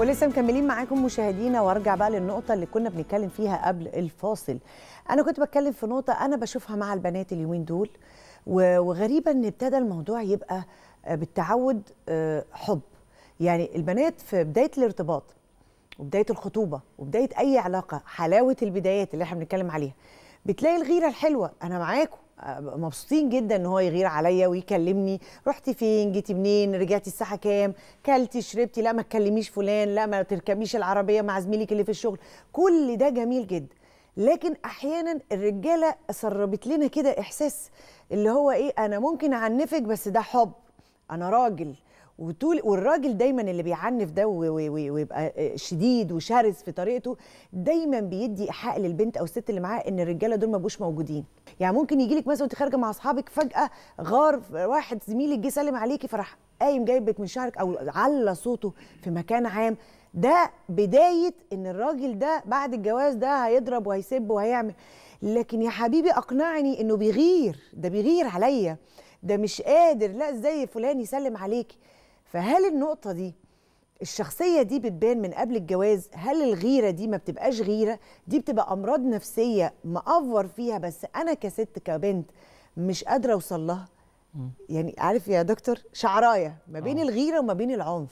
ولسه مكملين معاكم مشاهدينا وارجع بقى للنقطه اللي كنا بنتكلم فيها قبل الفاصل انا كنت بتكلم في نقطه انا بشوفها مع البنات اليومين دول وغريبه ان ابتدى الموضوع يبقى آه، بالتعود آه، حب يعني البنات في بدايه الارتباط وبدايه الخطوبه وبدايه اي علاقه حلاوه البدايات اللي احنا بنتكلم عليها بتلاقي الغيره الحلوه انا معاكم مبسوطين جدا ان هو يغير عليا ويكلمني رحتي فين جيتي منين رجعتي الساعه كام كلتي شربتي لا ما تكلميش فلان لا ما تركبيش العربيه مع زميلك اللي في الشغل كل ده جميل جدا لكن احيانا الرجاله سربت لنا كده احساس اللي هو ايه انا ممكن اعنفك بس ده حب انا راجل وطول والراجل دايما اللي بيعنف ده ويبقى شديد وشرس في طريقته دايما بيدي ايحاء للبنت او الست اللي معاه ان الرجاله دول ما بقوش موجودين يعني ممكن يجي لك مثلا وانت خارجه مع اصحابك فجاه غار واحد زميلك جه سلم عليكي فراح قايم جايبك من شعرك او على صوته في مكان عام ده بدايه ان الراجل ده بعد الجواز ده هيضرب وهيسب وهيعمل لكن يا حبيبي اقنعني انه بيغير ده بيغير عليا ده مش قادر لا ازاي فلان يسلم عليكي فهل النقطة دي الشخصية دي بتبان من قبل الجواز هل الغيرة دي ما بتبقاش غيرة دي بتبقى أمراض نفسية مأفور فيها بس أنا كست كبنت مش قادرة أوصل لها يعني عارف يا دكتور شعراية ما بين آه. الغيرة وما بين العنف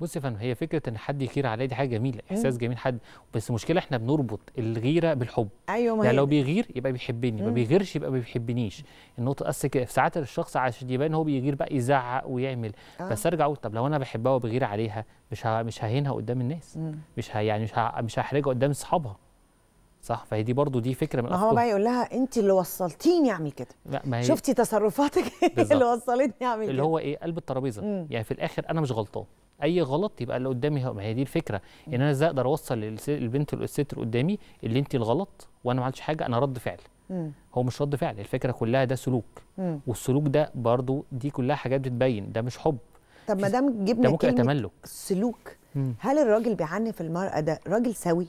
بص يا فندم هي فكره ان حد يغير عليا دي حاجه جميله احساس جميل حد بس المشكله احنا بنربط الغيره بالحب ايوه ما يعني لو بيغير يبقى بيحبني ما بيغيرش يبقى ما بيحبنيش النقطه بس كده في ساعات الشخص عشان يبان هو بيغير بقى يزعق ويعمل آه. بس ارجع اقول طب لو انا بحبها وبغير عليها مش مش ههينها قدام الناس مم. مش يعني مش مش هحرجها قدام اصحابها صح فهي دي برضو دي فكره من ما هو بقى يقول لها انت اللي وصلتيني اعمل كده لا ما هي شفتي تصرفاتك اللي وصلتني اعمل كده اللي هو ايه قلب الترابيزه يعني في الاخر انا مش غلطان اي غلط يبقى اللي قدامي ما هي دي الفكره ان انا ازاي اقدر اوصل للبنت الست اللي قدامي اللي انت الغلط وانا ما عملتش حاجه انا رد فعل مم. هو مش رد فعل الفكره كلها ده سلوك مم. والسلوك ده برضو دي كلها حاجات بتبين ده مش حب طب ما دام جبنا ده ممكن تملك سلوك هل الراجل بيعنف المراه ده راجل سوي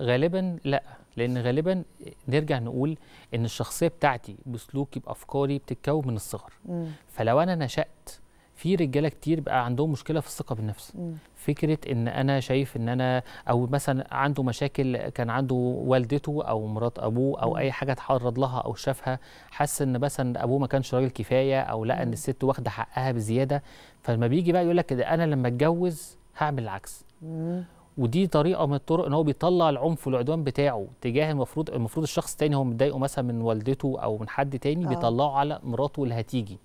غالبا لا لان غالبا نرجع نقول ان الشخصيه بتاعتي بسلوكي بافكاري بتتكون من الصغر مم. فلو انا نشات في رجاله كتير بقى عندهم مشكله في الثقه بالنفس م. فكره ان انا شايف ان انا او مثلا عنده مشاكل كان عنده والدته او مرات ابوه او م. اي حاجه اتعرض لها او شافها حس ان مثلا ابوه ما كانش راجل كفايه او لا ان الست واخده حقها بزياده فلما بيجي بقى يقول لك انا لما اتجوز هعمل العكس م. ودي طريقه من الطرق ان هو بيطلع العنف والعدوان بتاعه تجاه المفروض المفروض الشخص التاني هو متضايقه مثلا من والدته او من حد تاني آه. بيطلعه على مراته اللي هتيجي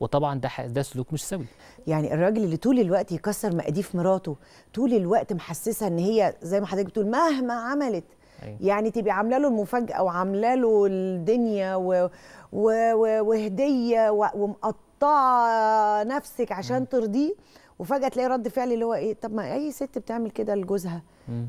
وطبعا ده ده سلوك مش سوي يعني الراجل اللي طول الوقت يكسر مقاديف مراته طول الوقت محسسها ان هي زي ما حضرتك بتقول مهما عملت أي. أيوة. يعني تبقي عامله له المفاجاه وعامله له الدنيا و... و... و... وهديه و... ومقطعه نفسك عشان ترضيه وفجاه تلاقي رد فعل اللي هو ايه طب ما اي ست بتعمل كده لجوزها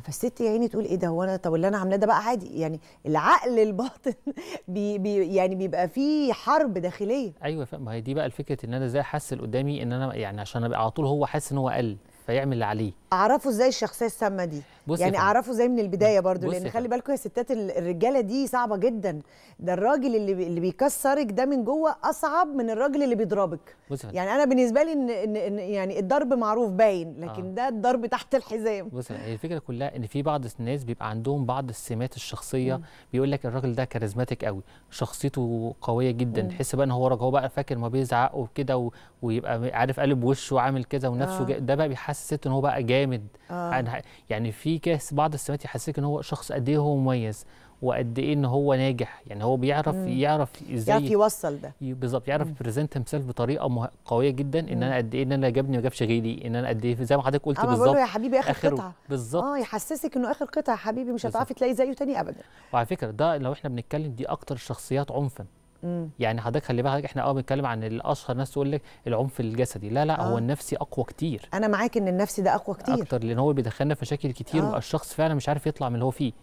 فالست يا عيني تقول ايه ده هو انا طب اللي انا عاملاه ده بقى عادي يعني العقل الباطن بي بي يعني بيبقى فيه حرب داخليه ايوه ما هي دي بقى الفكره ان انا ازاي احسن قدامي ان انا يعني عشان ابقى على طول هو حاسس ان هو اقل فيعمل اللي عليه اعرفه ازاي الشخصيه السامه دي يعني اعرفه ازاي من البدايه برضو لان خلي بالكم يا ستات الرجاله دي صعبه جدا ده الراجل اللي اللي بيكسرك ده من جوه اصعب من الراجل اللي بيضربك يعني انا بالنسبه لي إن, إن, ان يعني الضرب معروف باين لكن آه. ده الضرب تحت الحزام بص هي الفكره كلها ان في بعض الناس بيبقى عندهم بعض السمات الشخصيه بيقول لك الراجل ده كاريزماتيك قوي شخصيته قويه جدا تحس بقى ان هو راجل هو بقى فاكر ما بيزعق وكده ويبقى عارف قلب وشه وعامل كده ونفسه آه. ده بقى بيحس حسسته ان هو بقى جامد آه. يعني في كاس بعض السمات يحسسك ان هو شخص قد ايه هو مميز وقد ايه ان هو ناجح يعني هو بيعرف مم. يعرف ازاي يعرف يوصل ده بالظبط يعرف بريزنت هيمسيلف بطريقه مه... قويه جدا ان مم. انا قد ايه ان انا جابني ما جابش غيري ان انا قد ايه زي ما حضرتك قلت بالظبط بقول يا حبيبي اخر, آخر قطعه بالظبط اه يحسسك انه اخر قطعه يا حبيبي مش هتعرفي تلاقي زيه تاني ابدا وعلى فكره ده لو احنا بنتكلم دي اكتر الشخصيات عنفا مم. يعني حضرتك خلي بالك احنا اه بنتكلم عن الاشهر ناس تقول لك العنف الجسدي لا لا آه. هو النفسي اقوى كتير انا معاك ان النفسي ده اقوى كتير اكتر لان هو بيدخلنا في مشاكل كتير آه. والشخص الشخص فعلا مش عارف يطلع من اللي هو فيه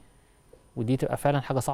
ودي تبقى فعلا حاجه صعبه